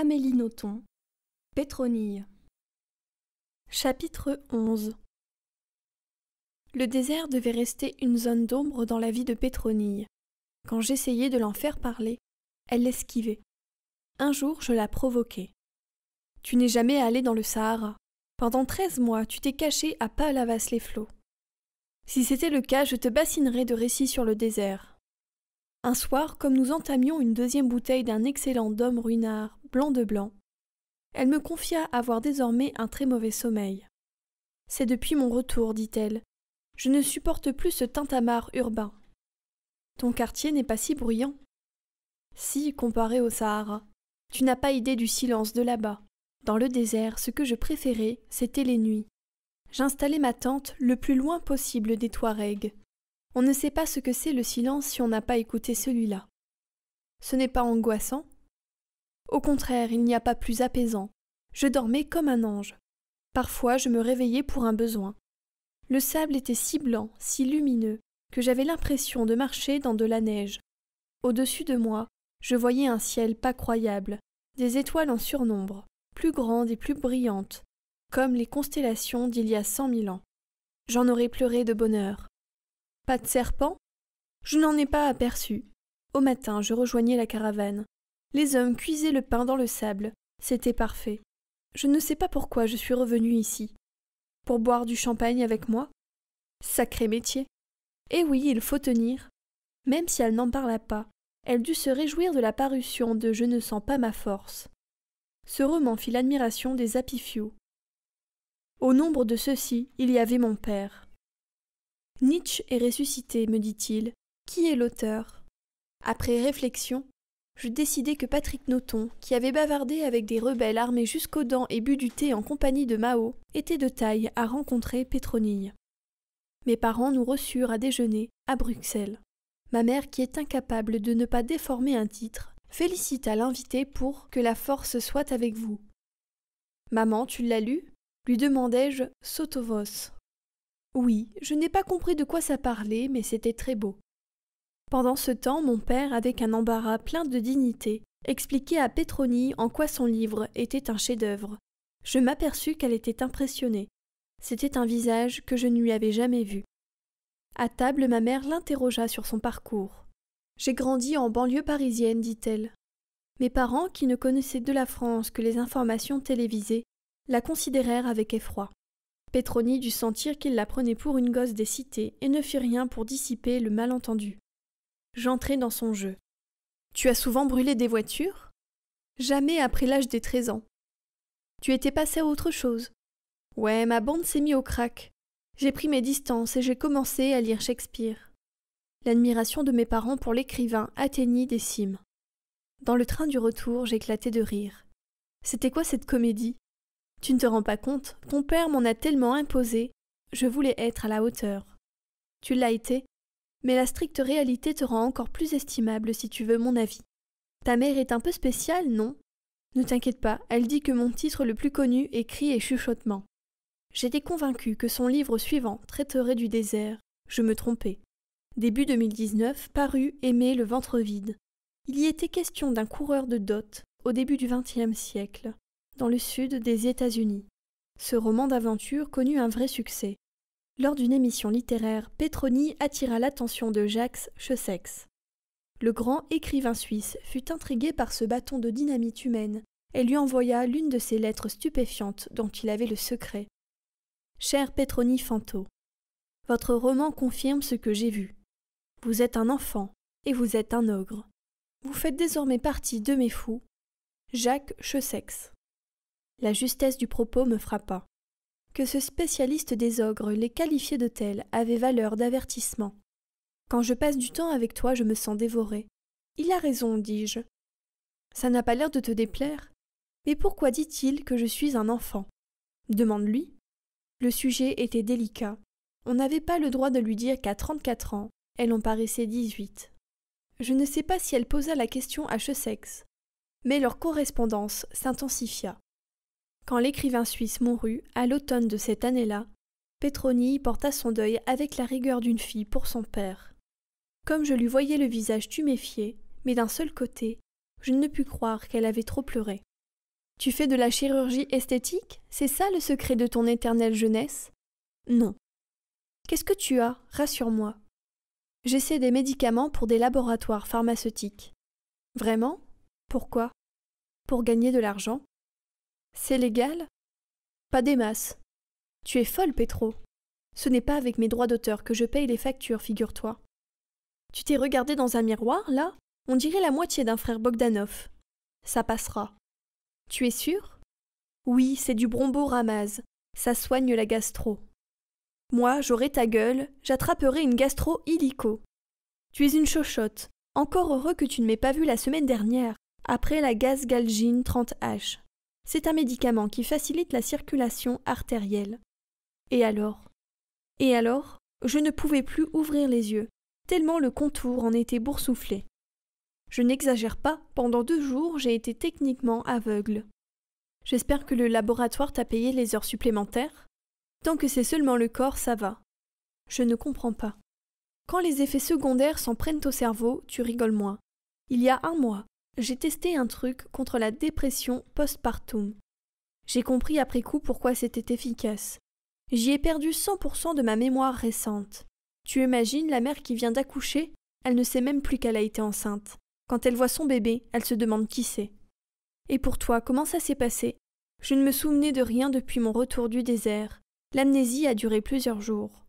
Amélie Pétronille. Chapitre 11 Le désert devait rester une zone d'ombre dans la vie de Pétronille. Quand j'essayais de l'en faire parler, elle l'esquivait. Un jour, je la provoquai. Tu n'es jamais allé dans le Sahara. Pendant treize mois, tu t'es caché à Palavas-les-Flots. Si c'était le cas, je te bassinerais de récits sur le désert. Un soir, comme nous entamions une deuxième bouteille d'un excellent dôme ruinard, blanc de blanc, elle me confia avoir désormais un très mauvais sommeil. C'est depuis mon retour, dit-elle. Je ne supporte plus ce tintamarre urbain. Ton quartier n'est pas si bruyant. Si, comparé au Sahara. Tu n'as pas idée du silence de là-bas. Dans le désert, ce que je préférais, c'était les nuits. J'installais ma tente le plus loin possible des Touaregs, on ne sait pas ce que c'est le silence si on n'a pas écouté celui-là. Ce n'est pas angoissant. Au contraire, il n'y a pas plus apaisant. Je dormais comme un ange. Parfois je me réveillais pour un besoin. Le sable était si blanc, si lumineux, que j'avais l'impression de marcher dans de la neige. Au-dessus de moi, je voyais un ciel pas croyable, des étoiles en surnombre, plus grandes et plus brillantes, comme les constellations d'il y a cent mille ans. J'en aurais pleuré de bonheur. Pas de serpent Je n'en ai pas aperçu. Au matin, je rejoignais la caravane. Les hommes cuisaient le pain dans le sable. C'était parfait. Je ne sais pas pourquoi je suis revenue ici. Pour boire du champagne avec moi Sacré métier. Eh oui, il faut tenir. Même si elle n'en parla pas, elle dut se réjouir de la parution de Je ne sens pas ma force. Ce roman fit l'admiration des apifiots. « Au nombre de ceux-ci, il y avait mon père. Nietzsche est ressuscité, me dit-il. Qui est l'auteur Après réflexion, je décidai que Patrick Noton, qui avait bavardé avec des rebelles armés jusqu'aux dents et bu du thé en compagnie de Mao, était de taille à rencontrer Pétronille. Mes parents nous reçurent à déjeuner, à Bruxelles. Ma mère, qui est incapable de ne pas déformer un titre, félicita l'invité pour que la force soit avec vous. Maman, tu l'as lu lui demandai-je, sotovos, oui, je n'ai pas compris de quoi ça parlait, mais c'était très beau. Pendant ce temps, mon père, avec un embarras plein de dignité, expliquait à Petroni en quoi son livre était un chef-d'œuvre. Je m'aperçus qu'elle était impressionnée. C'était un visage que je ne lui avais jamais vu. À table, ma mère l'interrogea sur son parcours. J'ai grandi en banlieue parisienne, dit-elle. Mes parents, qui ne connaissaient de la France que les informations télévisées, la considérèrent avec effroi. Pétroni dut sentir qu'il la prenait pour une gosse des cités et ne fit rien pour dissiper le malentendu. J'entrai dans son jeu. Tu as souvent brûlé des voitures Jamais après l'âge des treize ans. Tu étais passé à autre chose Ouais, ma bande s'est mise au crack. J'ai pris mes distances et j'ai commencé à lire Shakespeare. L'admiration de mes parents pour l'écrivain atteignit des cimes. Dans le train du retour, j'éclatai de rire. C'était quoi cette comédie tu ne te rends pas compte, ton père m'en a tellement imposé, je voulais être à la hauteur. Tu l'as été, mais la stricte réalité te rend encore plus estimable si tu veux mon avis. Ta mère est un peu spéciale, non Ne t'inquiète pas, elle dit que mon titre le plus connu est et chuchotement. »« J'étais convaincue que son livre suivant traiterait du désert. Je me trompais. Début 2019, paru Aimer le ventre vide. Il y était question d'un coureur de dot au début du XXe siècle, dans le sud des États-Unis. Ce roman d'aventure connut un vrai succès. Lors d'une émission littéraire, Petroni attira l'attention de Jacques Chessex. Le grand écrivain suisse fut intrigué par ce bâton de dynamite humaine et lui envoya l'une de ses lettres stupéfiantes dont il avait le secret. Cher Petroni Fanto, votre roman confirme ce que j'ai vu. Vous êtes un enfant et vous êtes un ogre. Vous faites désormais partie de mes fous, Jacques Chessex. La justesse du propos me frappa. Que ce spécialiste des ogres les qualifiait de tels avait valeur d'avertissement. Quand je passe du temps avec toi, je me sens dévoré. Il a raison, dis-je. Ça n'a pas l'air de te déplaire. Mais pourquoi dit-il que je suis un enfant Demande-lui. Le sujet était délicat. On n'avait pas le droit de lui dire qu'à 34 ans, elle en paraissait 18. Je ne sais pas si elle posa la question à Chessex, mais leur correspondance s'intensifia. Quand l'écrivain suisse mourut, à l'automne de cette année-là, Petroni porta son deuil avec la rigueur d'une fille pour son père. Comme je lui voyais le visage tuméfié, mais d'un seul côté, je ne pus croire qu'elle avait trop pleuré. Tu fais de la chirurgie esthétique C'est ça le secret de ton éternelle jeunesse Non. Qu'est-ce que tu as Rassure-moi. J'essaie des médicaments pour des laboratoires pharmaceutiques. Vraiment Pourquoi Pour gagner de l'argent c'est légal Pas des masses. Tu es folle, Petro. Ce n'est pas avec mes droits d'auteur que je paye les factures, figure-toi. Tu t'es regardé dans un miroir, là On dirait la moitié d'un frère Bogdanov. Ça passera. Tu es sûr Oui, c'est du brombo ramaz. Ça soigne la gastro. Moi, j'aurai ta gueule, j'attraperai une gastro illico. Tu es une chochotte. Encore heureux que tu ne m'aies pas vue la semaine dernière, après la gaz galgine 30H. C'est un médicament qui facilite la circulation artérielle. Et alors Et alors, je ne pouvais plus ouvrir les yeux, tellement le contour en était boursouflé. Je n'exagère pas, pendant deux jours, j'ai été techniquement aveugle. J'espère que le laboratoire t'a payé les heures supplémentaires Tant que c'est seulement le corps, ça va. Je ne comprends pas. Quand les effets secondaires s'en prennent au cerveau, tu rigoles moins. Il y a un mois, j'ai testé un truc contre la dépression postpartum. J'ai compris après coup pourquoi c'était efficace. J'y ai perdu 100% de ma mémoire récente. Tu imagines la mère qui vient d'accoucher, elle ne sait même plus qu'elle a été enceinte. Quand elle voit son bébé, elle se demande qui c'est. Et pour toi, comment ça s'est passé Je ne me souvenais de rien depuis mon retour du désert. L'amnésie a duré plusieurs jours.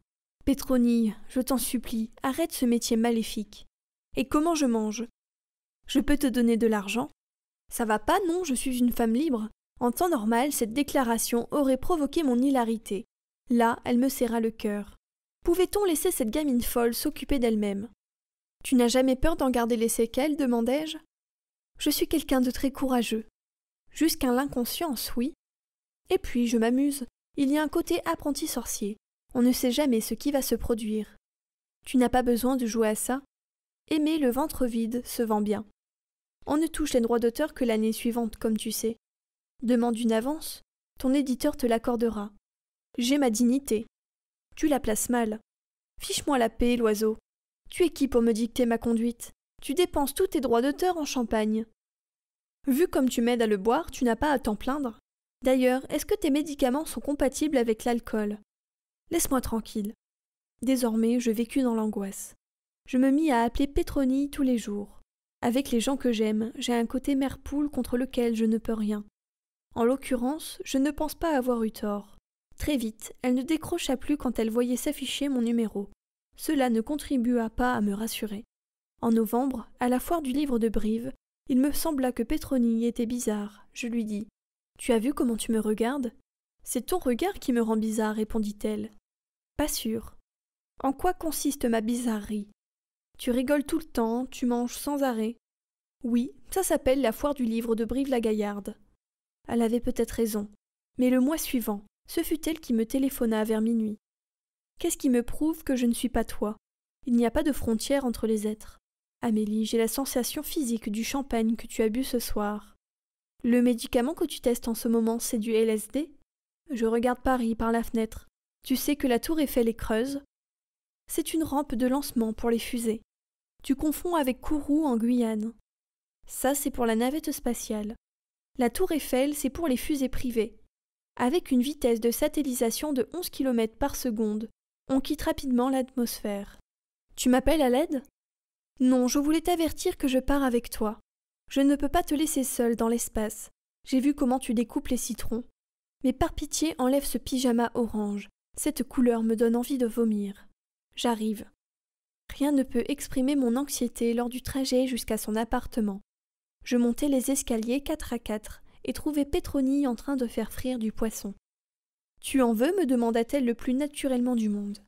Pétronille, je t'en supplie, arrête ce métier maléfique. Et comment je mange je peux te donner de l'argent. Ça va pas, non, je suis une femme libre. En temps normal, cette déclaration aurait provoqué mon hilarité. Là, elle me serra le cœur. Pouvait-on laisser cette gamine folle s'occuper d'elle-même Tu n'as jamais peur d'en garder les séquelles demandai-je. Je suis quelqu'un de très courageux. Jusqu'à l'inconscience, oui. Et puis, je m'amuse. Il y a un côté apprenti sorcier. On ne sait jamais ce qui va se produire. Tu n'as pas besoin de jouer à ça. Aimer le ventre vide se vend bien. On ne touche les droits d'auteur que l'année suivante, comme tu sais. Demande une avance, ton éditeur te l'accordera. J'ai ma dignité. Tu la places mal. Fiche-moi la paix, l'oiseau. Tu es qui pour me dicter ma conduite Tu dépenses tous tes droits d'auteur en champagne. Vu comme tu m'aides à le boire, tu n'as pas à t'en plaindre. D'ailleurs, est-ce que tes médicaments sont compatibles avec l'alcool Laisse-moi tranquille. Désormais, je vécus dans l'angoisse. Je me mis à appeler Pétronille tous les jours. Avec les gens que j'aime, j'ai un côté mère poule contre lequel je ne peux rien. En l'occurrence, je ne pense pas avoir eu tort. Très vite, elle ne décrocha plus quand elle voyait s'afficher mon numéro. Cela ne contribua pas à me rassurer. En novembre, à la foire du livre de Brive, il me sembla que Petroni était bizarre. Je lui dis Tu as vu comment tu me regardes C'est ton regard qui me rend bizarre, répondit-elle. Pas sûr. En quoi consiste ma bizarrerie tu rigoles tout le temps, tu manges sans arrêt. Oui, ça s'appelle la foire du livre de Brive-la-Gaillarde. Elle avait peut-être raison. Mais le mois suivant, ce fut elle qui me téléphona vers minuit. Qu'est-ce qui me prouve que je ne suis pas toi Il n'y a pas de frontière entre les êtres. Amélie, j'ai la sensation physique du champagne que tu as bu ce soir. Le médicament que tu testes en ce moment, c'est du LSD Je regarde Paris par la fenêtre. Tu sais que la tour Eiffel les creuse C'est une rampe de lancement pour les fusées. Tu confonds avec Kourou en Guyane. Ça, c'est pour la navette spatiale. La tour Eiffel, c'est pour les fusées privées. Avec une vitesse de satellisation de 11 km par seconde, on quitte rapidement l'atmosphère. Tu m'appelles à l'aide Non, je voulais t'avertir que je pars avec toi. Je ne peux pas te laisser seul dans l'espace. J'ai vu comment tu découpes les citrons. Mais par pitié, enlève ce pyjama orange. Cette couleur me donne envie de vomir. J'arrive. Rien ne peut exprimer mon anxiété lors du trajet jusqu'à son appartement. Je montai les escaliers quatre à quatre et trouvais Pétronie en train de faire frire du poisson. Tu en veux me demanda-t-elle le plus naturellement du monde.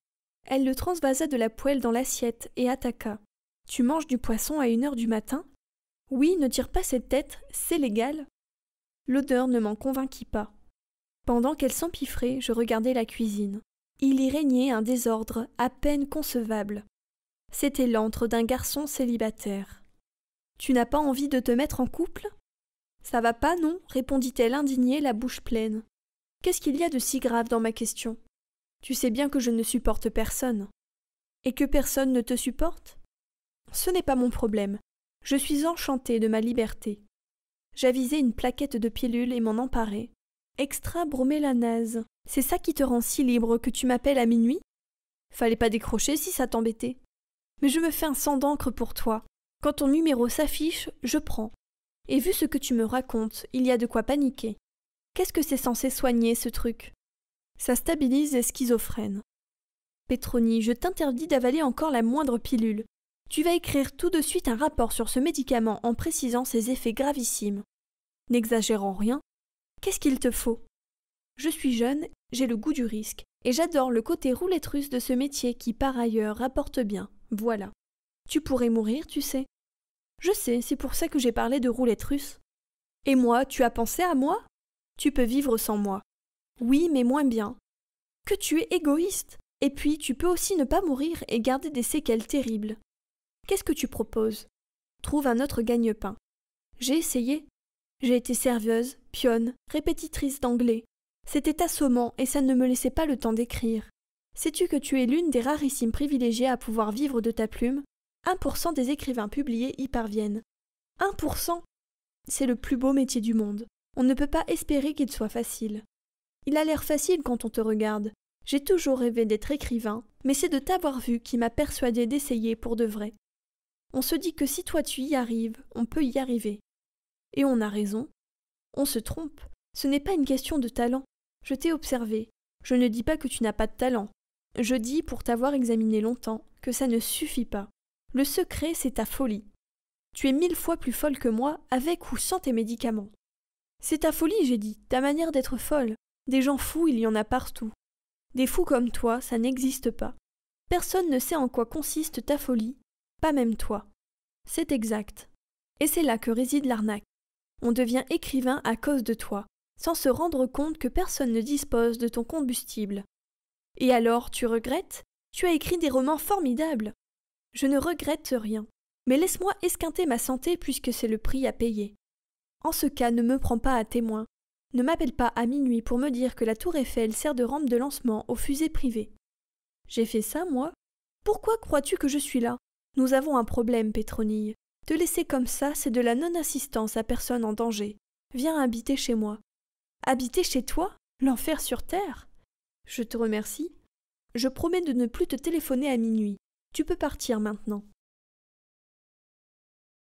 Elle le transvasa de la poêle dans l'assiette et attaqua. Tu manges du poisson à une heure du matin Oui, ne tire pas cette tête, c'est légal. L'odeur ne m'en convainquit pas. Pendant qu'elle s'empiffrait, je regardais la cuisine. Il y régnait un désordre à peine concevable. C'était l'antre d'un garçon célibataire. Tu n'as pas envie de te mettre en couple Ça va pas, non répondit-elle indignée, la bouche pleine. Qu'est-ce qu'il y a de si grave dans ma question Tu sais bien que je ne supporte personne. Et que personne ne te supporte Ce n'est pas mon problème. Je suis enchantée de ma liberté. J'avisai une plaquette de pilules et m'en emparai. Extra bromélanase. C'est ça qui te rend si libre que tu m'appelles à minuit Fallait pas décrocher si ça t'embêtait mais je me fais un sang d'encre pour toi. Quand ton numéro s'affiche, je prends. Et vu ce que tu me racontes, il y a de quoi paniquer. Qu'est-ce que c'est censé soigner, ce truc Ça stabilise les schizophrènes. Petroni, je t'interdis d'avaler encore la moindre pilule. Tu vas écrire tout de suite un rapport sur ce médicament en précisant ses effets gravissimes. N'exagérant rien, qu'est-ce qu'il te faut je suis jeune, j'ai le goût du risque, et j'adore le côté roulette russe de ce métier qui par ailleurs rapporte bien, voilà. Tu pourrais mourir, tu sais. Je sais, c'est pour ça que j'ai parlé de roulette russe. Et moi, tu as pensé à moi Tu peux vivre sans moi. Oui, mais moins bien. Que tu es égoïste Et puis, tu peux aussi ne pas mourir et garder des séquelles terribles. Qu'est-ce que tu proposes Trouve un autre gagne-pain. J'ai essayé. J'ai été serveuse, pionne, répétitrice d'anglais, c'était assommant et ça ne me laissait pas le temps d'écrire. Sais-tu que tu es l'une des rarissimes privilégiées à pouvoir vivre de ta plume 1% des écrivains publiés y parviennent. 1% C'est le plus beau métier du monde. On ne peut pas espérer qu'il soit facile. Il a l'air facile quand on te regarde. J'ai toujours rêvé d'être écrivain, mais c'est de t'avoir vu qui m'a persuadé d'essayer pour de vrai. On se dit que si toi tu y arrives, on peut y arriver. Et on a raison. On se trompe. Ce n'est pas une question de talent. Je t'ai observé. Je ne dis pas que tu n'as pas de talent. Je dis, pour t'avoir examiné longtemps, que ça ne suffit pas. Le secret, c'est ta folie. Tu es mille fois plus folle que moi, avec ou sans tes médicaments. C'est ta folie, j'ai dit, ta manière d'être folle. Des gens fous, il y en a partout. Des fous comme toi, ça n'existe pas. Personne ne sait en quoi consiste ta folie, pas même toi. C'est exact. Et c'est là que réside l'arnaque. On devient écrivain à cause de toi sans se rendre compte que personne ne dispose de ton combustible. Et alors, tu regrettes Tu as écrit des romans formidables. Je ne regrette rien, mais laisse-moi esquinter ma santé puisque c'est le prix à payer. En ce cas, ne me prends pas à témoin. Ne m'appelle pas à minuit pour me dire que la tour Eiffel sert de rampe de lancement aux fusées privées. J'ai fait ça, moi Pourquoi crois-tu que je suis là Nous avons un problème, Pétronille. Te laisser comme ça, c'est de la non-assistance à personne en danger. Viens habiter chez moi habiter chez toi, l'enfer sur terre. Je te remercie. Je promets de ne plus te téléphoner à minuit. Tu peux partir maintenant.